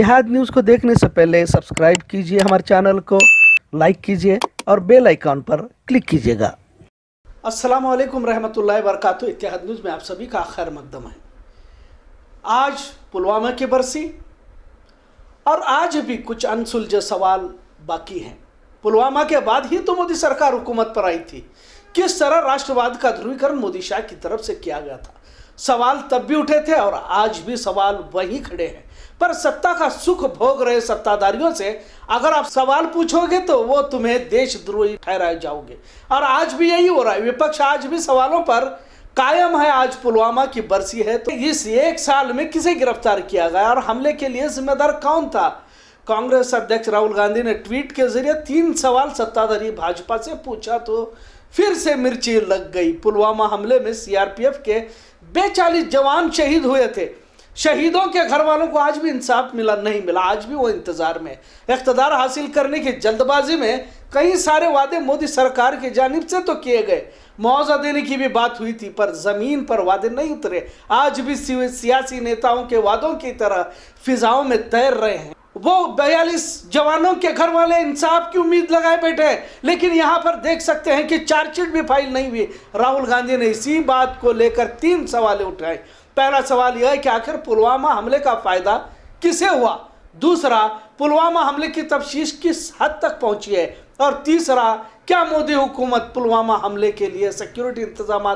इतिहाद news को देखने से पहले सब्सक्राइब कीजिए हमारे चैनल को लाइक कीजिए और बेल आइकॉन पर क्लिक कीजिएगा अस्सलाम वालेकुम रहमतुल्लाहि वरकत इतिहाद न्यूज़ में आप सभी का खैर मकदम है आज पुलवामा की बरसी और आज भी कुछ अनसुलझे सवाल बाकी हैं पुलवामा के बाद ही तो मोदी सरकार हुकूमत पर आई थी किस तरह राष्ट्रवाद का ध्रुवीकरण मोदी शाह की तरफ से किया गया था सवाल तब भी उठे थे और आज भी सवाल वही खड़े हैं पर सत्ता का सुख भोग रहे सत्ताधारियों से अगर आप सवाल पूछोगे तो वो तुम्हें देशद्रोही ठहराए जाओगे और आज भी यही हो रहा है विपक्ष आज भी सवालों पर कायम है आज पुलवामा की बरसी है तो इस एक साल में किसे गिरफ्तार किया गया और हमले के लिए जिम्मेदार कौन था कांग्रेस अध्यक्ष राहुल गांधी ने ट्वीट के जरिए तीन सवाल सत्ताधारी भाजपा से पूछा तो फिर से मिर्ची लग गई पुलवामा हमले में सीआरपीएफ के बेचालीस जवान शहीद हुए थे शहीदों के घर वालों को आज भी इंसाफ मिला नहीं मिला आज भी वो इंतजार में इकतदार हासिल करने की जल्दबाजी में कई सारे वादे मोदी सरकार की जानब से तो किए गए मुआवजा देने की भी बात हुई थी पर ज़मीन पर वादे नहीं उतरे आज भी सियासी नेताओं के वादों की तरह फिजाओं में तैर रहे हैं वो बयालीस जवानों के घर वाले इंसाफ की उम्मीद लगाए बैठे हैं लेकिन यहाँ पर देख सकते हैं कि चार्जशीट भी फाइल नहीं हुई राहुल गांधी ने इसी बात को लेकर तीन सवाल उठाए पहला सवाल यह है कि आखिर पुलवामा हमले का फायदा किसे हुआ दूसरा पुलवामा हमले की तफ्तीश किस हद तक पहुंची है और तीसरा क्या मोदी हुकूमत पुलवामा हमले के लिए सिक्योरिटी इंतजाम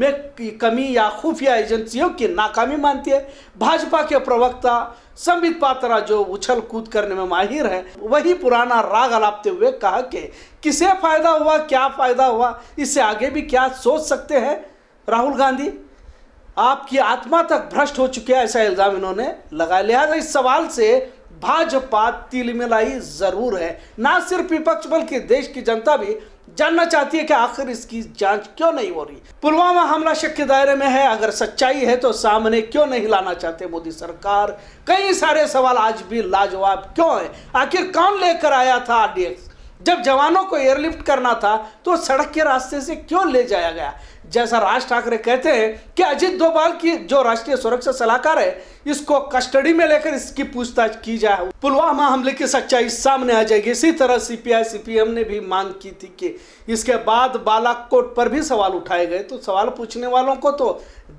में कमी या खुफिया एजेंसियों की नाकामी मानती है भाजपा के प्रवक्ता संबित पात्रा जो उछल कूद करने में माहिर है वही पुराना राग अलापते हुए कहा कि किसे फायदा हुआ क्या फायदा हुआ इससे आगे भी क्या सोच सकते हैं राहुल गांधी आपकी आत्मा तक भ्रष्ट हो चुके हैं ऐसा इल्ज़ाम इन्होंने लगाया लिहाजा इस सवाल से भाजपा तिल मिलाई जरूर है ना सिर्फ विपक्ष बल्कि देश की जनता भी जानना चाहती है कि आखिर इसकी जांच क्यों नहीं हो रही पुलवामा हमला शक के दायरे में है अगर सच्चाई है तो सामने क्यों नहीं लाना चाहते मोदी सरकार कई सारे सवाल आज भी लाजवाब क्यों है आखिर कौन लेकर आया था आरडीएक्स जब जवानों को एयरलिफ्ट करना था तो सड़क के रास्ते से क्यों ले जाया गया जैसा राज ठाकरे कहते हैं कि अजीत डोभाल की जो राष्ट्रीय सुरक्षा सलाहकार है इसको कस्टडी में लेकर इसकी पूछताछ की जाए पुलवामा हमले की सच्चाई सामने आ जाएगी इसी तरह सीपीआई सीपीएम ने भी मांग की थी कि इसके बाद बालाकोट पर भी सवाल उठाए गए तो सवाल पूछने वालों को तो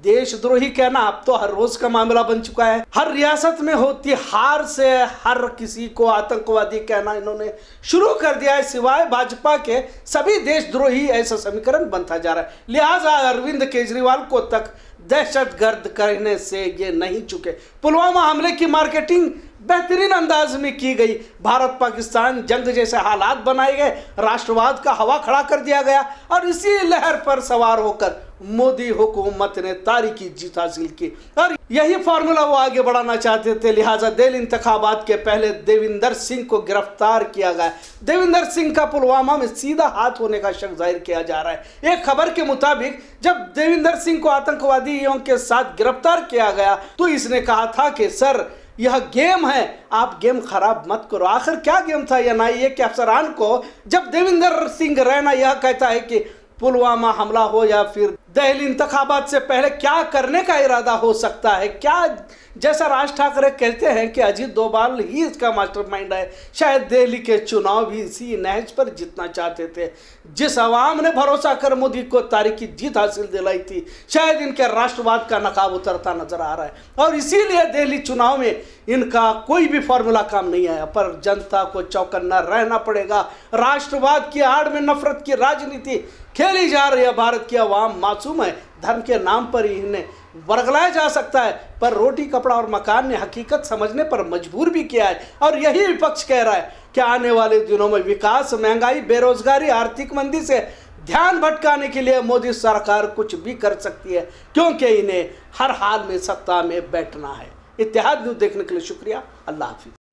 देशद्रोही कहना अब तो हर रोज का मामला बन चुका है हर रियासत में होती हार से हर किसी को आतंकवादी कहना इन्होंने शुरू कर दिया है सिवाय भाजपा के सभी देशद्रोही ऐसा समीकरण बनता जा रहा है लिहाजा अरविंद केजरीवाल को तक दहशत गर्द करने से ये नहीं चुके पुलवामा हमले की मार्केटिंग बेहतरीन अंदाज में की गई भारत पाकिस्तान जंग जैसे हालात बनाए गए राष्ट्रवाद का हवा खड़ा कर दिया गया और इसी लहर पर सवार होकर मोदी हुकूमत ने तारीखी जीत हासिल की और यही फार्मूला वो आगे बढ़ाना चाहते थे लिहाजा दिल इंतबात के पहले देविंदर सिंह को गिरफ्तार किया गया देविंदर सिंह का पुलवामा में सीधा हाथ होने का शक जाहिर किया जा रहा है एक खबर के मुताबिक जब देविंदर सिंह को आतंकवादियों के साथ गिरफ्तार किया गया तो इसने कहा था कि सर यह गेम है आप गेम खराब मत करो आखिर क्या गेम था यह ना ये के अफसरान को जब देवेंद्र सिंह रैना यह कहता है कि पुलवामा हमला हो या फिर दहली इंतबात से पहले क्या करने का इरादा हो सकता है क्या जैसा राज ठाकरे कहते हैं कि अजीत डोभाल ही इसका मास्टरमाइंड है शायद दिल्ली के चुनाव भी इसी नहज पर जीतना चाहते थे जिस आवाम ने भरोसा कर मोदी को तारीखी जीत हासिल दिलाई थी शायद इनके राष्ट्रवाद का नकाब उतरता नजर आ रहा है और इसीलिए दिल्ली चुनाव में इनका कोई भी फॉर्मूला काम नहीं आया पर जनता को चौकन्ना रहना पड़ेगा राष्ट्रवाद की आड़ में नफरत की राजनीति खेली जा रही है भारत की आवाम मासूम मासूम है धर्म के नाम पर ही इन्हें वर्गलाया जा सकता है पर रोटी कपड़ा और मकान ने हकीकत समझने पर मजबूर भी किया है और यही विपक्ष कह रहा है कि आने वाले दिनों में विकास महंगाई बेरोजगारी आर्थिक मंदी से ध्यान भटकाने के लिए मोदी सरकार कुछ भी कर सकती है क्योंकि इन्हें हर हाल में सत्ता में बैठना है इतिहाद देखने के लिए शुक्रिया अल्लाह हाफिज़